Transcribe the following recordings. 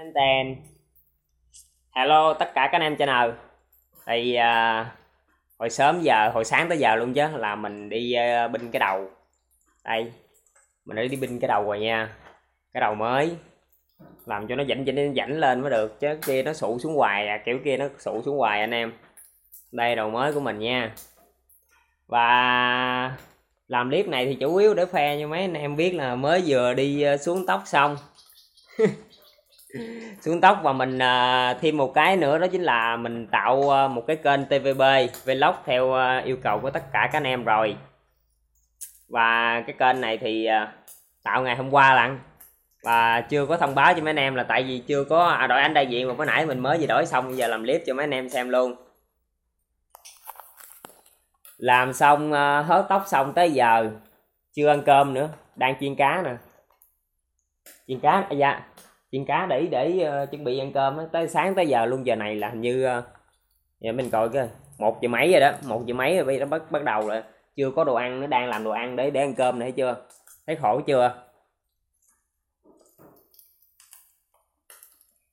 ten ten hello tất cả các anh em trên nào thì uh, hồi sớm giờ hồi sáng tới giờ luôn chứ là mình đi uh, binh cái đầu đây mình đã đi binh cái đầu rồi nha cái đầu mới làm cho nó dảnh dảnh dảnh lên mới được chứ kia nó sụ xuống hoài à kiểu kia nó sụ xuống hoài anh em đây đầu mới của mình nha và làm clip này thì chủ yếu để khoe cho mấy anh em biết là mới vừa đi à, xuống tóc xong xuống tóc và mình à, thêm một cái nữa đó chính là mình tạo à, một cái kênh TVB vlog theo à, yêu cầu của tất cả các anh em rồi và cái kênh này thì à, tạo ngày hôm qua lận và chưa có thông báo cho mấy anh em là tại vì chưa có à, đổi anh đại diện mà mới nãy mình mới vừa đổi xong giờ làm clip cho mấy anh em xem luôn làm xong à, hớt tóc xong tới giờ chưa ăn cơm nữa đang chiên cá nè chiên cá dạ chiên cá để để uh, chuẩn bị ăn cơm đó. tới sáng tới giờ luôn giờ này là hình như uh, giờ mình coi cái một giờ mấy rồi đó một giờ mấy rồi bây giờ bắt bắt đầu rồi chưa có đồ ăn nó đang làm đồ ăn để để ăn cơm nữa thấy chưa thấy khổ chưa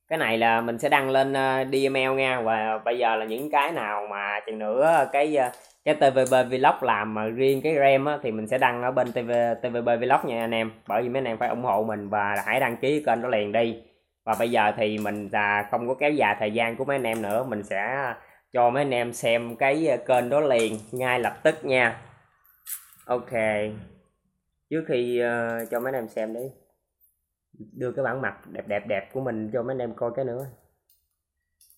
cái này là mình sẽ đăng lên ờ, DML nha và bây giờ là những cái nào mà chừng nữa ờ, cái ờ, cái TVB Vlog làm mà riêng cái RAM á, thì mình sẽ đăng ở bên TV, TVB Vlog nha anh em bởi vì mấy anh em phải ủng hộ mình và hãy đăng ký kênh đó liền đi và bây giờ thì mình là không có kéo dài thời gian của mấy anh em nữa mình sẽ cho mấy anh em xem cái kênh đó liền ngay lập tức nha ok trước khi uh, cho mấy anh em xem đi đưa cái bản mặt đẹp đẹp đẹp của mình cho mấy anh em coi cái nữa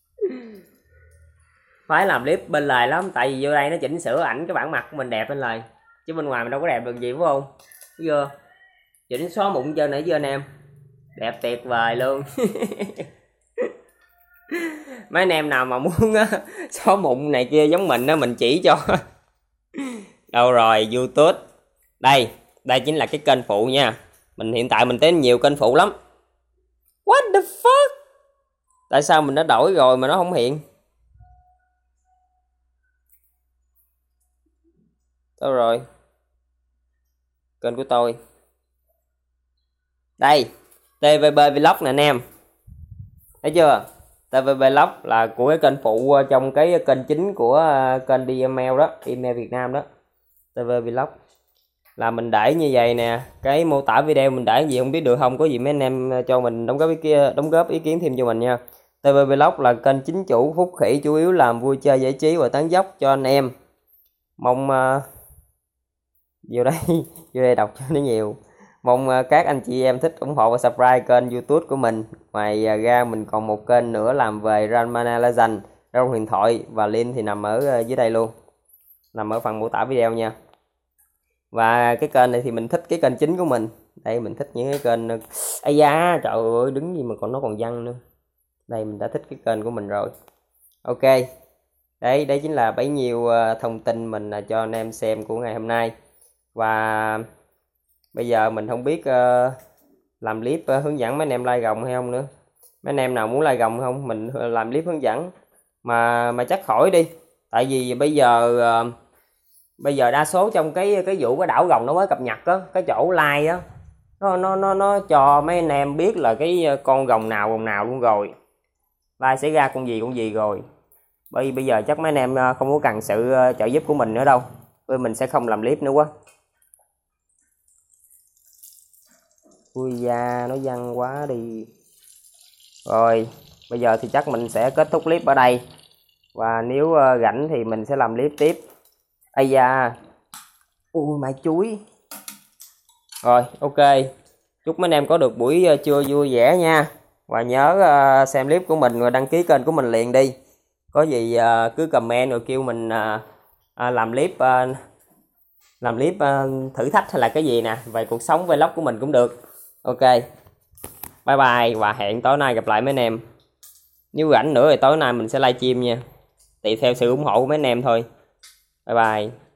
phải làm clip bên lề lắm tại vì vô đây nó chỉnh sửa ảnh cái bản mặt của mình đẹp bên lề chứ bên ngoài mình đâu có đẹp được gì phải không Đúng chưa chỉnh xóa mụn chơi nãy giờ anh em đẹp tuyệt vời luôn mấy anh em nào mà muốn á, xóa mụn này kia giống mình á mình chỉ cho đâu rồi youtube đây đây chính là cái kênh phụ nha mình hiện tại mình tới nhiều kênh phụ lắm what the fuck tại sao mình đã đổi rồi mà nó không hiện đâu rồi kênh của tôi đây tvb vlog nè anh em thấy chưa tvb vlog là của cái kênh phụ ờ, trong cái kênh chính của ờ, kênh dml đó email việt nam đó tvb vlog là mình để như vậy nè cái mô tả video mình để gì không biết được không có gì mấy anh em cho mình đóng góp ý kiến, đóng góp ý kiến thêm cho mình nha TV Vlog là kênh chính chủ Phúc Khỉ chủ yếu làm vui chơi giải trí và tán dốc cho anh em mong uh, đây vô đây đọc cho nó nhiều mong uh, các anh chị em thích ủng hộ và subscribe kênh YouTube của mình ngoài uh, ra mình còn một kênh nữa làm về Ramana Legend trong huyền thoại và link thì nằm ở uh, dưới đây luôn nằm ở phần mô tả video nha và cái kênh này thì mình thích cái kênh chính của mình đây mình thích những cái kênh ây da trời ơi đứng gì mà còn nó còn văng nữa đây mình đã thích cái kênh của mình rồi ok đấy đấy chính là bấy nhiêu ờ, thông tin mình à, cho anh em xem của ngày hôm nay và bây giờ mình không biết ờ, làm clip ờ, hướng dẫn mấy anh em lai gồng hay không nữa mấy anh em nào muốn lai gồng không mình làm clip hướng dẫn mà mà chắc khỏi đi tại vì bây giờ bây giờ đa số trong cái cái vụ cái đảo rồng nó mới cập nhật á cái chỗ like á nó nó nó nó cho mấy anh em biết là cái ờ, con rồng nào rồng nào luôn rồi like sẽ ra con gì con gì rồi bây bây giờ chắc mấy anh em ờ, không có cần sự ờ, trợ giúp của mình nữa đâu bởi mình sẽ không làm clip nữa quá vui da nó văng quá đi rồi bây giờ thì chắc mình sẽ kết thúc clip ở đây và nếu rảnh thì mình sẽ làm clip tiếp ây da ui mày chuối rồi ok chúc mấy anh em có được buổi ờ, trưa vui vẻ nha và nhớ ờ, xem clip của mình rồi đăng ký kênh của mình liền đi có gì ờ, cứ comment rồi kêu mình làm clip làm clip thử thách hay là cái gì nè về cuộc sống vlog của mình cũng được ok bye bye và hẹn tối nay gặp lại mấy anh em nếu rảnh nữa thì tối nay mình sẽ livestream nha tùy theo sự ủng hộ của mấy anh em thôi bye bye